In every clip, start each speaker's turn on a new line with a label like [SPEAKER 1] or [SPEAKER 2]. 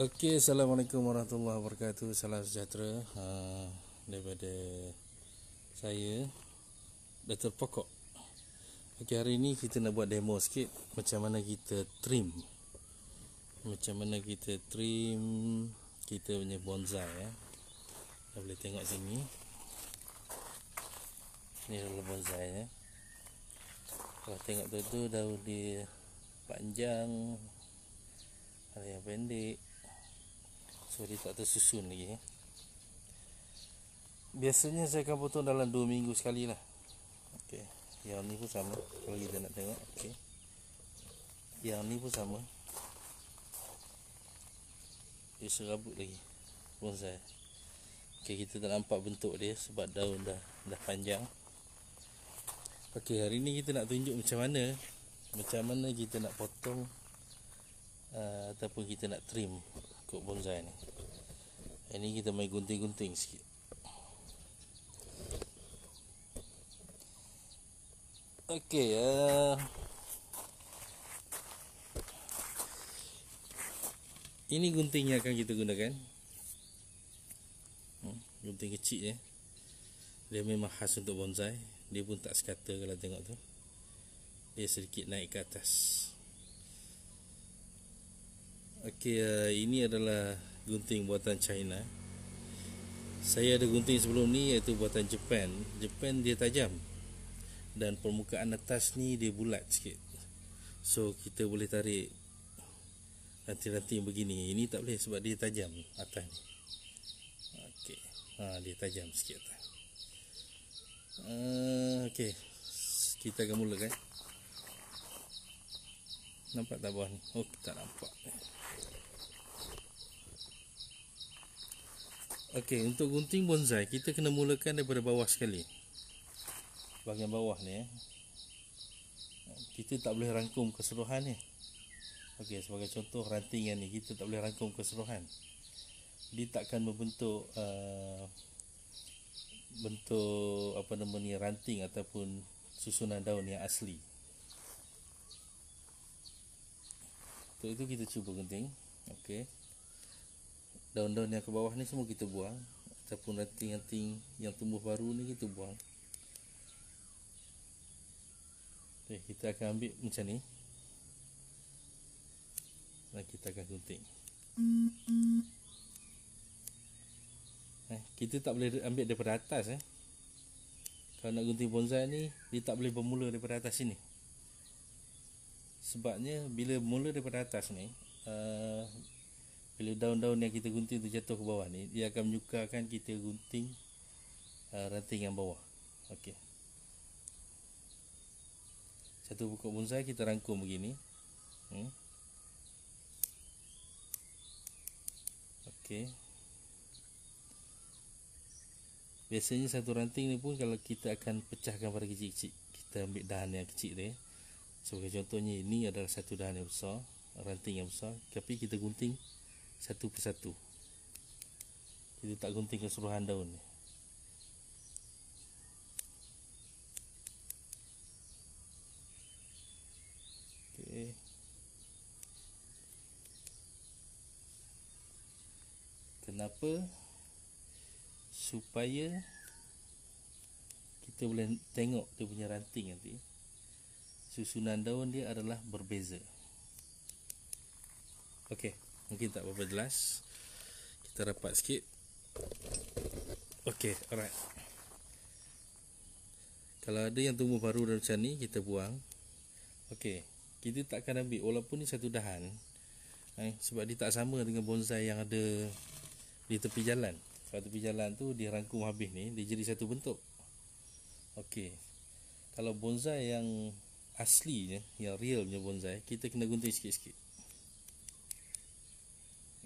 [SPEAKER 1] Okey, Assalamualaikum warahmatullahi wabarakatuh. Salam sejahtera uh, daripada saya Dr. Pokok. Okey, hari ini kita nak buat demo sikit macam mana kita trim. Macam mana kita trim kita punya bonsai ya. Anda boleh tengok sini. Ini adalah bonsai ya. Kalau tengok tu tu daun dia panjang ada yang pendek So dia tak tersusun lagi eh. Biasanya saya akan potong dalam 2 minggu sekali lah okay. Yang ni pun sama Kalau kita nak tengok okay. Yang ni pun sama Dia serabut lagi Bonsai okay, Kita tak nampak bentuk dia Sebab daun dah dah panjang Okey, hari ni kita nak tunjuk macam mana Macam mana kita nak potong uh, Ataupun kita nak trim pokok bonsai ni ini kita main gunting-gunting sikit ok uh, eh. ini gunting yang akan kita gunakan hmm, gunting kecil je eh. dia memang khas untuk bonsai dia pun tak sekata kalau tengok tu dia sedikit naik ke atas Okey, uh, ini adalah gunting buatan China. Saya ada gunting sebelum ni iaitu buatan Jepun. Jepun dia tajam. Dan permukaan atas ni dia bulat sikit. So kita boleh tarik nanti-nanti begini. Ini tak boleh sebab dia tajam atas ni. Okey. Ha, dia tajam sikit. Uh, okey. Kita akan mulakan. Eh? Nampak tak bawah ni? Oh, tak nampak. Okey, untuk gunting bonsai, kita kena mulakan daripada bawah sekali. Bahagian bawah ni. Eh. Kita tak boleh rangkum keseluruhan ni. Okey, sebagai contoh ranting yang ni, kita tak boleh rangkum keseluruhan. Dia takkan membentuk uh, bentuk apa nama ni ranting ataupun susunan daun yang asli. untuk itu kita cuba genting okay. daun-daun yang ke bawah ni semua kita buang ataupun ranting-ranting yang tumbuh baru ni kita buang Okay, kita akan ambil macam ni dan kita akan gunting eh kita tak boleh ambil daripada atas eh kalau nak gunting bonsai ni dia tak boleh bermula daripada atas sini sebabnya bila mula daripada atas ni uh, bila daun-daun yang kita gunting tu jatuh ke bawah ni dia akan menyukarkan kita gunting uh, ranting yang bawah okey satu buku bonsai kita rangkum begini hmm. okey biasanya satu ranting ni pun kalau kita akan pecahkan pada kecil-kecil kita ambil dahan yang kecil dia Sebagai contohnya ini adalah satu dahan yang besar Ranting yang besar Tapi kita gunting satu persatu Kita tak gunting keseluruhan daun ni Kenapa Supaya Kita boleh tengok Dia punya ranting nanti susunan daun dia adalah berbeza ok mungkin tak berapa jelas kita rapat sikit ok alright kalau ada yang tumbuh baru dan macam ni kita buang ok kita takkan ambil walaupun ni satu dahan eh, sebab dia tak sama dengan bonsai yang ada di tepi jalan kalau tepi jalan tu dia rangkum habis ni dia jadi satu bentuk ok kalau bonsai yang Asli aslinya yang realnya bonsai kita kena gunting sikit-sikit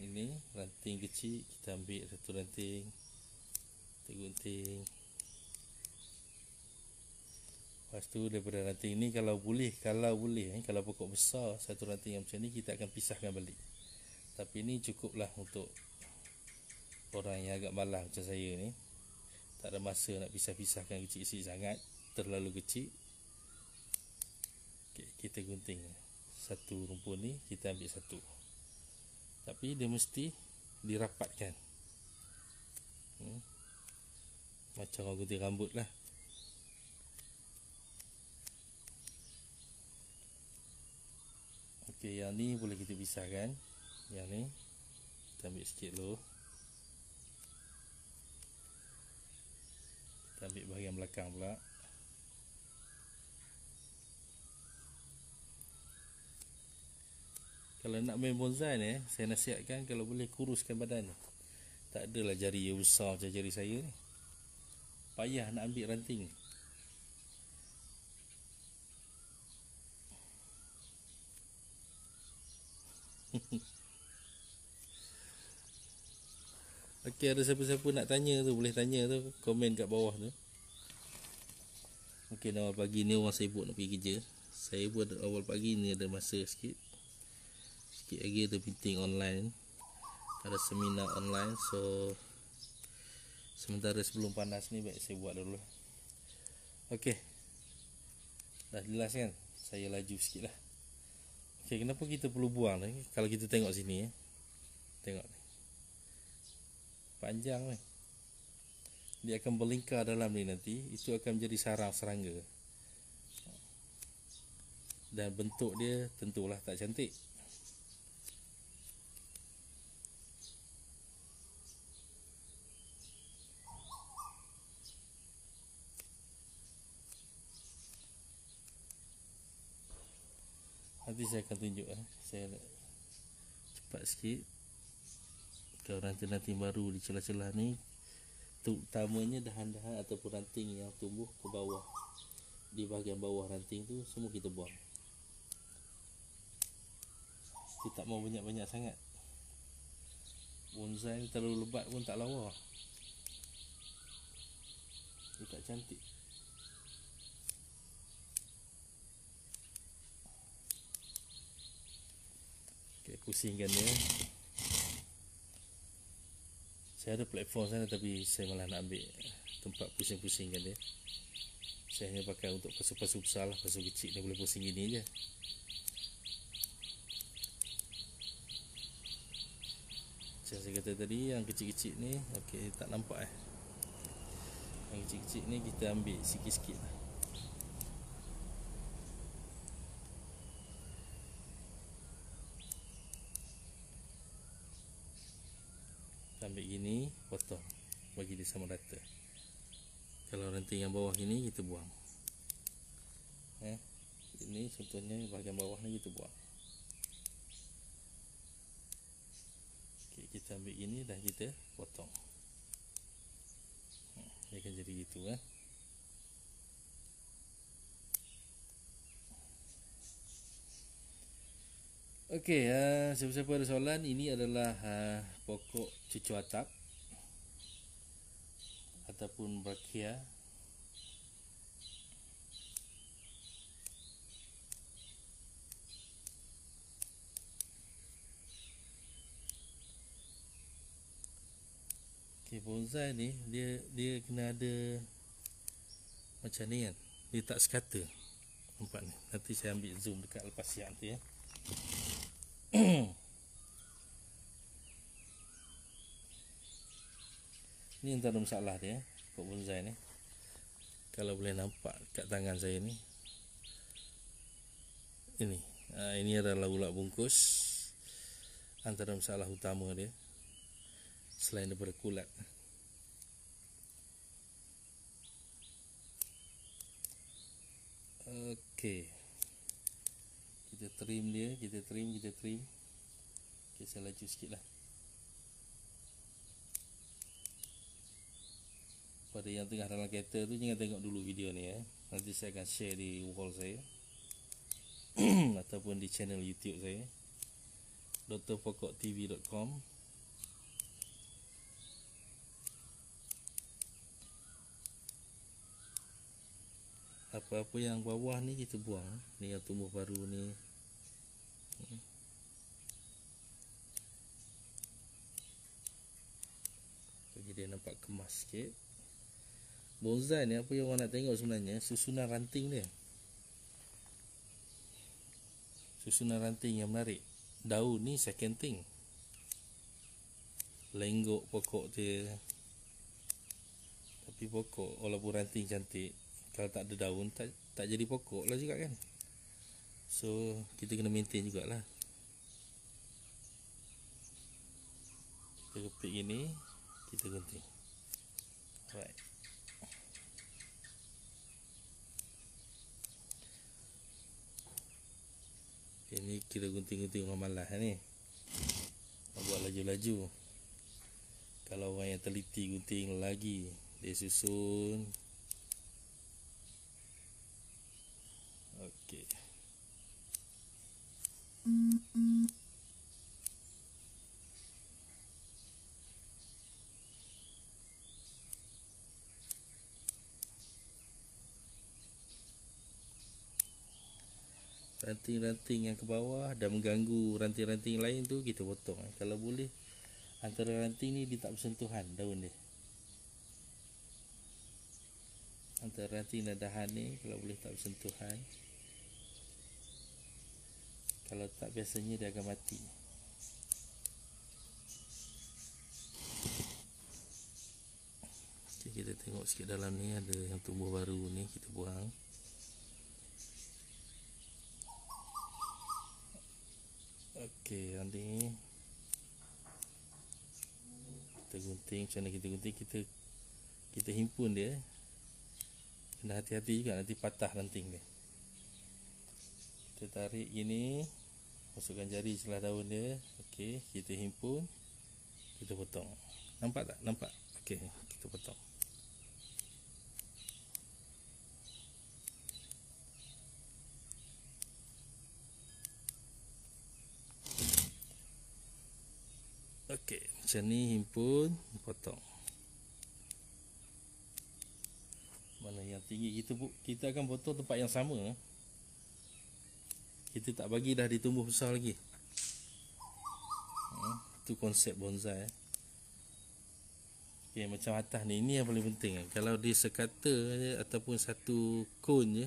[SPEAKER 1] ini ranting kecil kita ambil satu ranting kita gunting lepas tu daripada ranting ni kalau boleh kalau boleh eh, kalau pokok besar satu ranting yang macam ni kita akan pisahkan balik tapi ni cukuplah untuk orang yang agak malas macam saya ni tak ada masa nak pisah-pisahkan kecil-kecil sangat terlalu kecil kita gunting satu rumpun ni kita ambil satu tapi dia mesti dirapatkan hmm. macam orang gunting rambut lah ok yang ni boleh kita pisahkan yang ni kita ambil sikit dulu kita ambil bahagian belakang pula kalau nak main bonsai ni eh, saya nasihatkan kalau boleh kuruskan badan tak adalah jari yang besar macam jari saya ni payah nak ambil ranting ni ok ada siapa-siapa nak tanya tu boleh tanya tu komen kat bawah tu ok awal pagi ni orang saya nak pergi kerja saya buat awal pagi ni ada masa sikit sikit lagi ada meeting online ada seminar online so sementara sebelum panas ni baik saya buat dulu ok dah jelas kan saya laju sikit lah ok kenapa kita perlu buang ni kalau kita tengok sini eh. tengok panjang ni eh. dia akan berlingkar dalam ni nanti itu akan menjadi sarang serangga dan bentuk dia tentulah tak cantik saya akan tunjuk eh. Saya cepat sikit. Kalau ranting-ranting baru di celah-celah ni utamanya dahan-dahan ataupun ranting yang tumbuh ke bawah di bahagian bawah ranting tu semua kita buang kita tak mau banyak-banyak sangat bonsai ni terlalu lebat pun tak lawa dia tak cantik Kita pusingkan dia Saya ada platform sana tapi saya malah nak ambil tempat pusing-pusingkan dia Saya hanya pakai untuk pasu-pasu besar lah Pasu kecil dia boleh pusing gini je Macam saya kata tadi yang kecil-kecil ni Ok tak nampak eh Yang kecil-kecil ni kita ambil sikit-sikit lah sama rata kalau ranting yang bawah ini kita buang eh, ini contohnya bahagian bawah ni kita buang okay, kita ambil ini dan kita potong hmm, dia akan jadi gitu eh. Okey, uh, siapa-siapa ada soalan, ini adalah uh, pokok cucu atap ataupun brachia Okay, bonsai ni dia dia kena ada macam ni kan dia tak sekata tempat ni nanti saya ambil zoom dekat lepas siap nanti ya ni antara masalah dia pokok eh, bonsai ni kalau boleh nampak kat tangan saya ni ini ha, ini adalah ulat bungkus antara masalah utama dia selain daripada kulat ok kita trim dia kita trim kita trim Kita saya laju sikit lah pada yang tengah dalam kereta tu jangan tengok dulu video ni ya. Nanti saya akan share di wall saya ataupun di channel YouTube saya drpokoktv.com apa-apa yang bawah ni kita buang ni yang tumbuh baru ni jadi hmm. dia nampak kemas sikit Bonsai ni apa yang orang nak tengok sebenarnya Susunan ranting dia Susunan ranting yang menarik Daun ni second thing Lenggok pokok dia Tapi pokok Walaupun ranting cantik Kalau tak ada daun Tak, tak jadi pokok lah juga kan So kita kena maintain jugalah Kita kepik ini Kita gunting Alright kira gunting-gunting orang malas ni buat laju-laju kalau orang yang teliti gunting lagi dia susun ok mm -mm. ranting-ranting yang ke bawah dan mengganggu ranting-ranting lain tu kita potong kalau boleh antara ranting ni dia tak bersentuhan daun dia antara ranting dan dahan ni kalau boleh tak bersentuhan kalau tak biasanya dia akan mati okay, kita tengok sikit dalam ni ada yang tumbuh baru ni kita buang Okey, nanti kita gunting, macam mana kita gunting kita kita himpun dia. Eh. Kena hati-hati juga nanti patah ranting dia. Kita tarik gini, masukkan jari celah daun dia. Okey, kita himpun. Kita potong. Nampak tak? Nampak. Okey, kita potong. macam ni himpun potong mana yang tinggi kita kita akan potong tempat yang sama eh. kita tak bagi dah ditumbuh besar lagi itu hmm, ha, konsep bonsai eh. Okay, macam atas ni ni yang paling penting eh. kalau dia sekata je, eh, ataupun satu cone je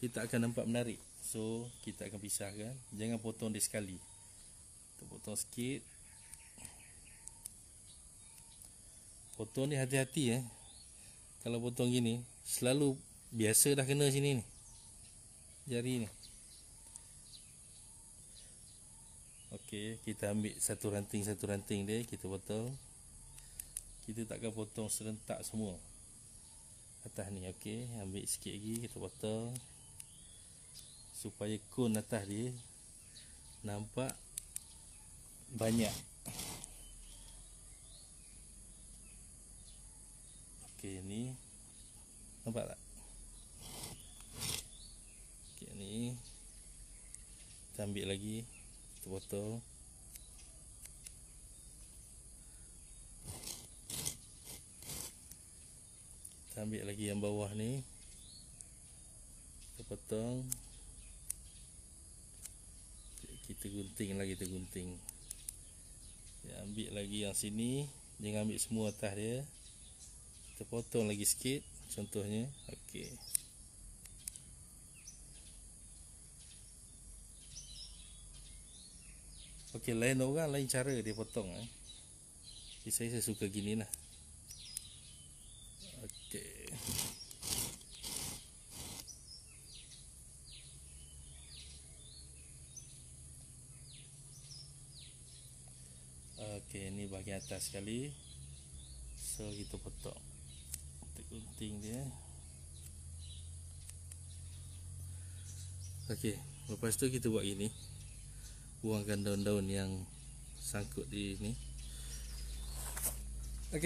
[SPEAKER 1] dia tak akan nampak menarik so kita akan pisahkan jangan potong dia sekali kita potong sikit potong ni hati-hati eh. Kalau potong gini, selalu biasa dah kena sini ni. Jari ni. Okey, kita ambil satu ranting satu ranting dia, kita potong. Kita takkan potong serentak semua. Atas ni okey, ambil sikit lagi kita potong. Supaya kon atas dia nampak banyak. Okey ni nampak tak? Okey ni kita ambil lagi kita potong kita ambil lagi yang bawah ni kita potong kita gunting lagi kita gunting kita ambil lagi yang sini jangan ambil semua atas dia kita potong lagi sikit contohnya okey okey lain orang lain cara dia potong eh okay, saya saya suka gini lah okey Okey, ini bahagian atas sekali. So, kita potong gunting dia eh. ok lepas tu kita buat ini. buangkan daun-daun yang sangkut di ni ok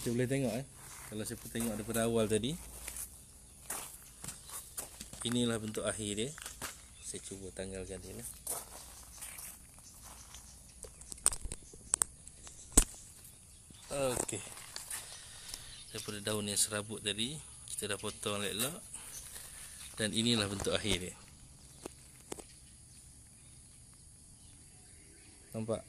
[SPEAKER 1] kita boleh tengok eh kalau siapa tengok daripada awal tadi inilah bentuk akhir dia saya cuba tanggalkan dia lah. ok daripada daun yang serabut tadi kita dah potong lelak dan inilah bentuk akhir dia nampak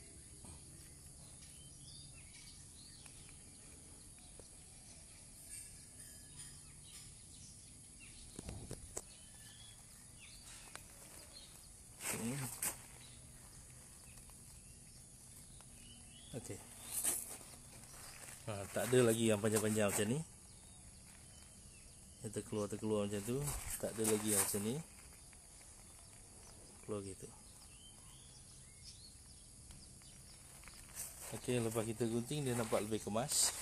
[SPEAKER 1] tak ada lagi yang panjang-panjang macam ni yang terkeluar-terkeluar macam tu tak ada lagi yang macam ni keluar gitu ok lepas kita gunting dia nampak lebih kemas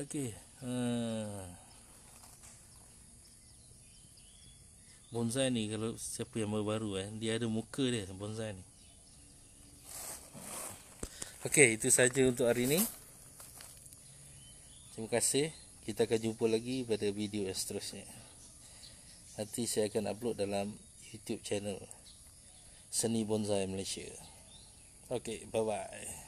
[SPEAKER 1] ok hmm. bonsai ni kalau siapa yang baru-baru eh, dia ada muka dia bonsai ni Okey, itu saja untuk hari ini. Terima kasih. Kita akan jumpa lagi pada video yang seterusnya. Nanti saya akan upload dalam YouTube channel Seni Bonsai Malaysia. Okay, bye-bye.